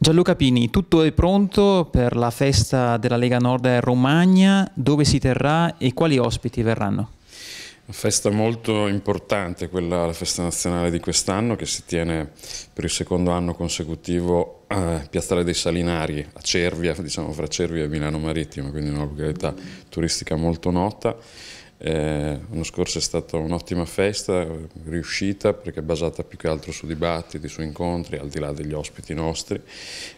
Gianluca Pini, tutto è pronto per la festa della Lega Nord a Romagna, dove si terrà e quali ospiti verranno? Una festa molto importante, quella la festa nazionale di quest'anno che si tiene per il secondo anno consecutivo a Piazzale dei Salinari, a Cervia, diciamo fra Cervia e Milano Marittimo, quindi una località turistica molto nota eh, l'anno scorso è stata un'ottima festa, riuscita, perché è basata più che altro su dibattiti, su incontri, al di là degli ospiti nostri.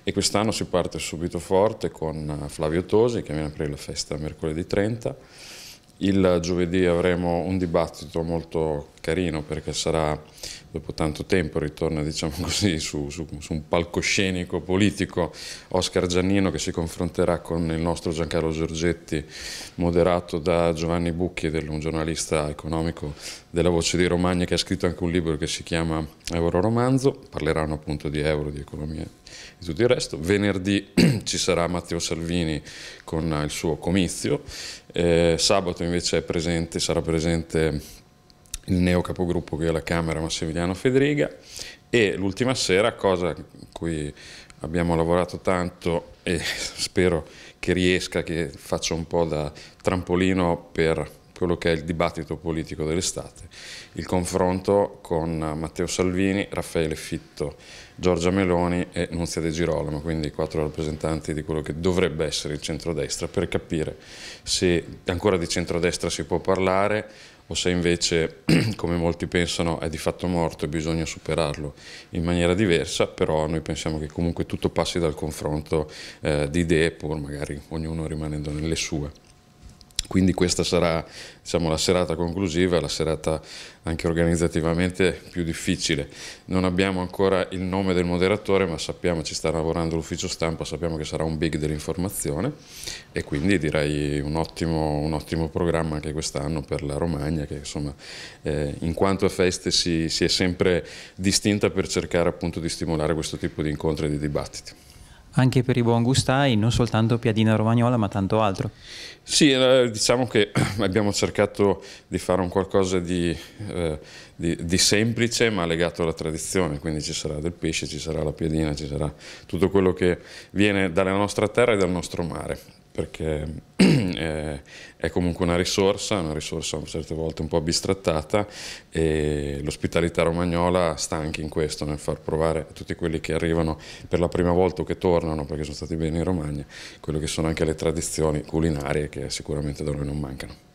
E quest'anno si parte subito forte con Flavio Tosi, che viene a aprire la festa mercoledì 30. Il giovedì avremo un dibattito molto carino, perché sarà dopo tanto tempo ritorna diciamo così, su, su, su, un palcoscenico politico Oscar Giannino che si confronterà con il nostro Giancarlo Giorgetti moderato da Giovanni Bucchi, un giornalista economico della Voce di Romagna che ha scritto anche un libro che si chiama Euro Romanzo, parleranno appunto di euro, di economia e tutto il resto. Venerdì ci sarà Matteo Salvini con il suo comizio, eh, sabato invece presente, sarà presente il neo capogruppo qui alla Camera Massimiliano Federiga e l'ultima sera, cosa in cui abbiamo lavorato tanto e spero che riesca, che faccia un po' da trampolino per quello che è il dibattito politico dell'estate, il confronto con Matteo Salvini, Raffaele Fitto, Giorgia Meloni e Nunzia De Girolamo, quindi i quattro rappresentanti di quello che dovrebbe essere il centrodestra, per capire se ancora di centrodestra si può parlare o se invece, come molti pensano, è di fatto morto e bisogna superarlo in maniera diversa, però noi pensiamo che comunque tutto passi dal confronto eh, di idee, pur magari ognuno rimanendo nelle sue. Quindi questa sarà diciamo, la serata conclusiva, la serata anche organizzativamente più difficile. Non abbiamo ancora il nome del moderatore, ma sappiamo, ci sta lavorando l'ufficio stampa, sappiamo che sarà un big dell'informazione e quindi direi un ottimo, un ottimo programma anche quest'anno per la Romagna, che insomma eh, in quanto a feste si, si è sempre distinta per cercare appunto di stimolare questo tipo di incontri e di dibattiti anche per i buon gustai, non soltanto piadina romagnola, ma tanto altro. Sì, eh, diciamo che abbiamo cercato di fare un qualcosa di, eh, di, di, semplice ma legato alla tradizione, quindi ci sarà del pesce, ci sarà la piadina, ci sarà tutto quello che viene dalla nostra terra e dal nostro mare perché eh, è comunque una risorsa, una risorsa a certe volte un po' bistrattata e l'ospitalità romagnola sta anche in questo, nel far provare a tutti quelli che arrivano per la prima volta o che tornano perché sono stati bene in Romagna, quello che sono anche le tradizioni culinarie che sicuramente da noi non mancano.